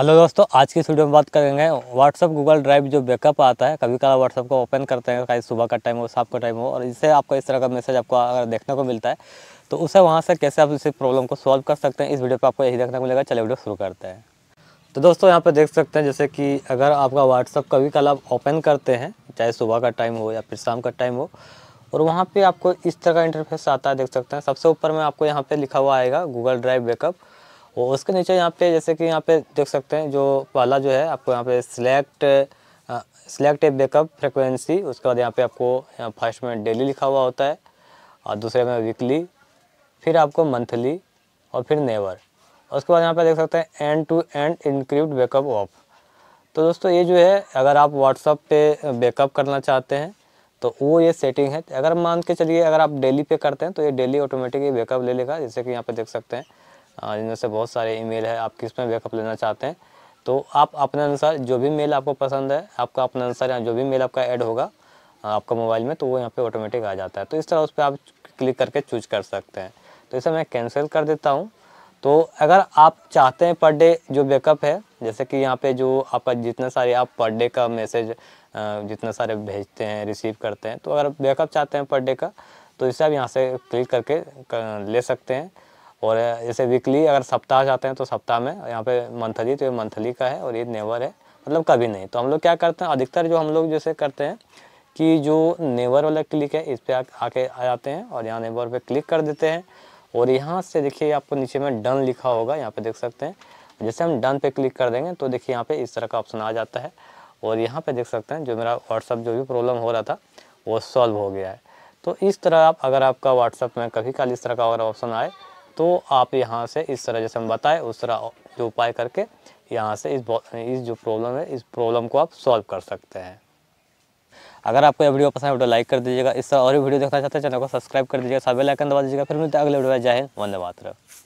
hello दोस्तों आज की वीडियो में बात करेंगे व्हाट्सअप गूगल ड्राइव जो बैकअप आता है कभी कभार व्हाट्सअप को ओपन करते हैं कहीं सुबह का टाइम हो शाम का टाइम हो और इससे आपको इस तरह का मैसेज आपको अगर देखने को मिलता है तो उसे वहाँ से कैसे आप इसी प्रॉब्लम को सॉल्व कर सकते हैं इस वीडियो पर आपको यही देखने को मिलेगा चले वीडियो शुरू करते हैं तो दोस्तों यहाँ पर देख सकते हैं जैसे कि अगर आपका व्हाट्सअप कभी कल आप ओपन करते हैं चाहे सुबह का टाइम हो या फिर शाम का टाइम हो और वहाँ पर आपको इस तरह का इंटरफेस आता है देख सकते हैं सबसे ऊपर में आपको यहाँ पर लिखा हुआ आएगा गूगल ड्राइव बैकअप वो उसके नीचे यहाँ पे जैसे कि यहाँ पे देख सकते हैं जो पहला जो है आपको यहाँ पे select select a backup frequency उसके बाद यहाँ पे आपको यहाँ फर्स्ट में डेली लिखा हुआ होता है और दूसरे में वीकली फिर आपको मंथली और फिर नेवर और उसके बाद यहाँ पे देख सकते हैं end to end encrypt backup off तो दोस्तों ये जो है अगर आप व्हाट्सअप पे बैकअप करना चाहते हैं तो वो ये सेटिंग है अगर मान के चलिए अगर आप डेली पे करते हैं तो ये डेली ऑटोमेटिक बैकअप ले लेगा जैसे कि यहाँ पे देख सकते हैं हाँ, जिनमें से बहुत सारे ईमेल है आप किस में बैकअप लेना चाहते हैं तो आप अपने अनुसार जो भी मेल आपको पसंद है आपका अपने अनुसार जो भी मेल आपका ऐड होगा हाँ, आपका मोबाइल में तो वो यहाँ पे ऑटोमेटिक आ जाता है तो इस तरह उस पर आप क्लिक करके चूज कर सकते हैं तो इसे मैं कैंसिल कर देता हूँ तो अगर आप चाहते हैं पर डे जो बैकअप है जैसे कि यहाँ पर जो आपका जितने सारे आप पर डे का मैसेज जितने सारे भेजते हैं रिसीव करते हैं तो अगर बैकअप चाहते हैं पर डे का तो इसे आप यहाँ से क्लिक करके ले सकते हैं और जैसे वीकली अगर सप्ताह जाते हैं तो सप्ताह में यहाँ पे मंथली तो ये मंथली का है और ये नेवर है मतलब कभी नहीं तो हम लोग क्या करते हैं अधिकतर जो हम लोग जैसे करते हैं कि जो नेवर वाला क्लिक है इस पर आके आ जाते हैं और यहाँ नेवर पर क्लिक कर देते हैं और यहाँ से देखिए आपको नीचे में डन लिखा होगा यहाँ पर देख सकते हैं जैसे हम डन पे क्लिक कर देंगे तो देखिए यहाँ पे इस तरह का ऑप्शन आ जाता है और यहाँ पे देख सकते हैं जो मेरा व्हाट्सअप जो भी प्रॉब्लम हो रहा था वो सॉल्व हो गया है तो इस तरह आप अगर आपका व्हाट्सअप में कभी काल इस तरह का अगर ऑप्शन आए तो आप यहाँ से इस तरह जैसे हम बताए उस तरह जो उपाय करके यहाँ से इस इस जो प्रॉब्लम है इस प्रॉब्लम को आप सॉल्व कर सकते हैं अगर आपको यह वीडियो पसंद है तो लाइक कर दीजिएगा इस तरह और भी वीडियो देखना चाहते हैं चैनल को सब्सक्राइब कर दीजिएगा सब लाइकन दबा दीजिएगा फिर मिलते हैं अगले वीडियो में जय हिंद वंदे मातरम